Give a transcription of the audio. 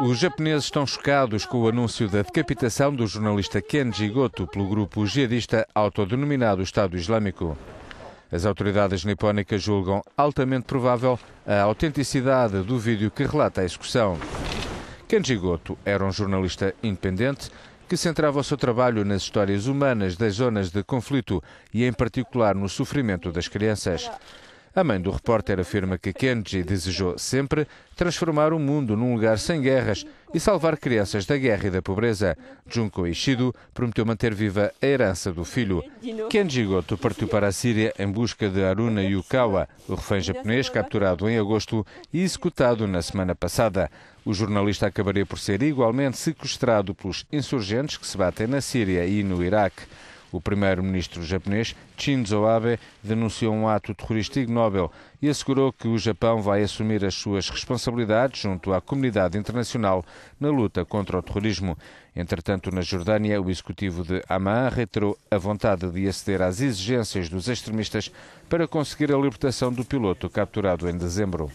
Os japoneses estão chocados com o anúncio da decapitação do jornalista Kenji Goto pelo grupo jihadista autodenominado Estado Islâmico. As autoridades nipónicas julgam altamente provável a autenticidade do vídeo que relata a execução. Kenji Goto era um jornalista independente que centrava o seu trabalho nas histórias humanas das zonas de conflito e, em particular, no sofrimento das crianças. A mãe do repórter afirma que Kenji desejou sempre transformar o mundo num lugar sem guerras e salvar crianças da guerra e da pobreza. Junko Ishido prometeu manter viva a herança do filho. Kenji Goto partiu para a Síria em busca de Aruna Yukawa, o refém japonês capturado em agosto e executado na semana passada. O jornalista acabaria por ser igualmente sequestrado pelos insurgentes que se batem na Síria e no Iraque. O primeiro-ministro japonês, Shinzo Abe, denunciou um ato terrorista ignóbil e assegurou que o Japão vai assumir as suas responsabilidades junto à comunidade internacional na luta contra o terrorismo. Entretanto, na Jordânia, o executivo de Amman reiterou a vontade de aceder às exigências dos extremistas para conseguir a libertação do piloto capturado em dezembro.